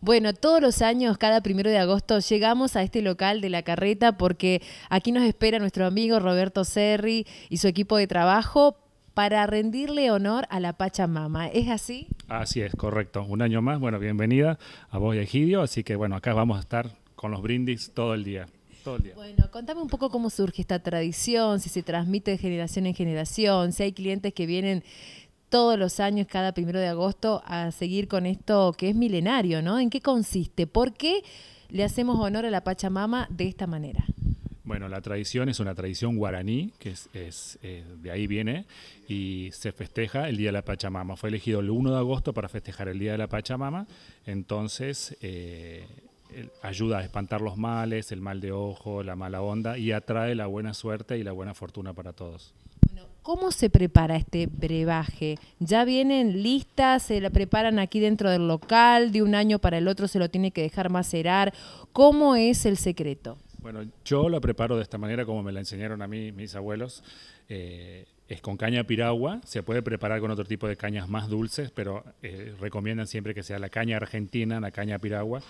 Bueno, todos los años, cada primero de agosto, llegamos a este local de la carreta porque aquí nos espera nuestro amigo Roberto Serri y su equipo de trabajo para rendirle honor a la Pachamama. ¿Es así? Así es, correcto. Un año más. Bueno, bienvenida a vos y a Egidio. Así que bueno, acá vamos a estar con los brindis todo el día. Todo Bueno, contame un poco cómo surge esta tradición, si se transmite de generación en generación, si hay clientes que vienen todos los años, cada primero de agosto, a seguir con esto que es milenario, ¿no? ¿En qué consiste? ¿Por qué le hacemos honor a la Pachamama de esta manera? Bueno, la tradición es una tradición guaraní, que es, eh, de ahí viene, y se festeja el Día de la Pachamama. Fue elegido el 1 de agosto para festejar el Día de la Pachamama, entonces eh, ayuda a espantar los males, el mal de ojo, la mala onda y atrae la buena suerte y la buena fortuna para todos. ¿cómo se prepara este brebaje? ¿Ya vienen listas? ¿Se la preparan aquí dentro del local? ¿De un año para el otro se lo tiene que dejar macerar? ¿Cómo es el secreto? Bueno, yo lo preparo de esta manera como me la enseñaron a mí mis abuelos. Eh, es con caña piragua, se puede preparar con otro tipo de cañas más dulces, pero eh, recomiendan siempre que sea la caña argentina, la caña piragua,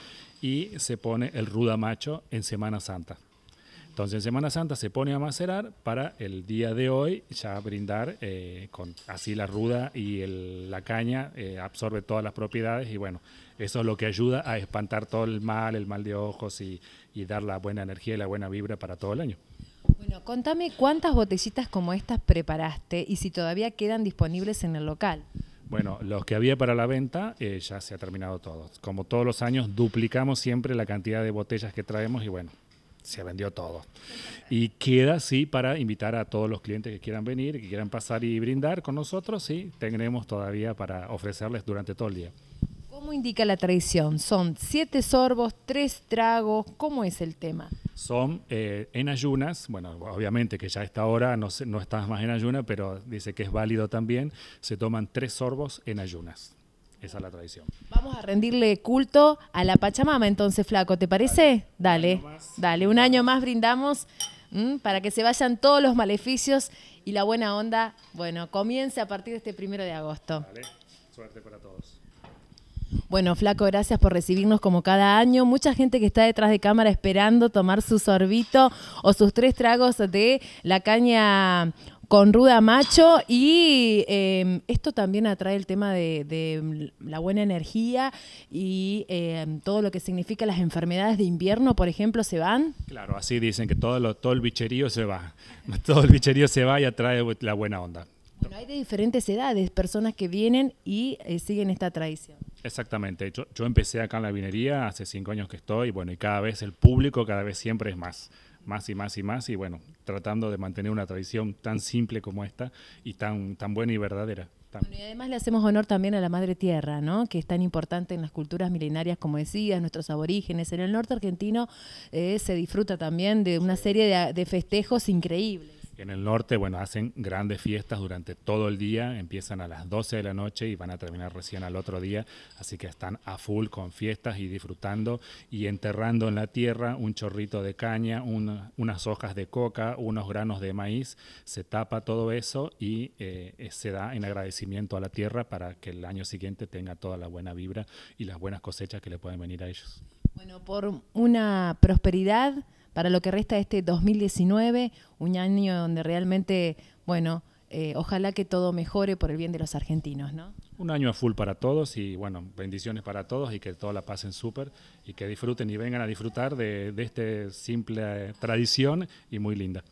y se pone el ruda macho en Semana Santa. Entonces en Semana Santa se pone a macerar para el día de hoy ya brindar eh, con así la ruda y la caña eh, absorbe todas las propiedades y bueno, eso es lo que ayuda a espantar todo el mal, el mal de ojos y dar la buena energía y la buena vibra para todo el año. Bueno, contame cuántas botellitas como estas preparaste y si todavía quedan disponibles en el local. Bueno, los que había para la venta eh, ya se ha terminado todo. Como todos los años, duplicamos siempre la cantidad de botellas que traemos y bueno, se vendió todo. Y queda así para invitar a todos los clientes que quieran venir, que quieran pasar y brindar con nosotros, sí, tendremos todavía para ofrecerles durante todo el día. ¿Cómo indica la tradición? ¿Son siete sorbos, tres tragos? ¿Cómo es el tema? Son eh, en ayunas, bueno, obviamente que ya a esta hora no, estás más en ayunas, pero dice que es válido también, se toman tres sorbos en ayunas. Esa es la tradición. Vamos a rendirle culto a la Pachamama, entonces, flaco, ¿te parece? Dale, dale, un año más, un año más brindamos para que se vayan todos los maleficios y la buena onda, bueno, comience a partir de este primero de agosto. Dale, suerte para todos. Bueno, Flaco, gracias por recibirnos como cada año. Mucha gente que está detrás de cámara esperando tomar su sorbito o sus tres tragos de la caña con Ruda Macho y em, esto también atrae el tema de, la buena energía y em, todo lo que significa las enfermedades de invierno, por ejemplo, se van. Claro, así dicen que todo, todo el bicherío se va, todo el bicherío se va y atrae la buena onda. hay de diferentes edades personas que vienen y eh, siguen esta tradición. Exactamente. Yo, yo, empecé acá en la vinería, hace cinco años que estoy, bueno, y cada vez el público cada vez siempre es más, más y más y más, y bueno, tratando de mantener una tradición tan simple como esta y tan, tan buena y verdadera. y además le hacemos honor también a la madre tierra, ¿no? que es tan importante en las culturas milenarias, como decías, nuestros aborígenes. En el norte argentino eh, se disfruta también de una serie de festejos increíbles. En el norte, bueno, hacen grandes fiestas durante todo el día, empiezan a las 12 de la noche y van a terminar recién al otro día, así que están a full con fiestas y disfrutando y enterrando en la tierra un chorrito de caña, unas hojas de coca, unos granos de maíz, se tapa todo eso y eh, eh, se da en agradecimiento a la tierra para que el año siguiente tenga toda la buena vibra y las buenas cosechas que le pueden venir a ellos. Bueno, por una prosperidad para lo que resta de este 2019, un año donde realmente, bueno, eh, ojalá que todo mejore por el bien de los argentinos, ¿no? Un año a full para todos y bueno, bendiciones para todos y que todos la pasen súper y que disfruten y vengan a disfrutar de esta simple tradición y muy linda.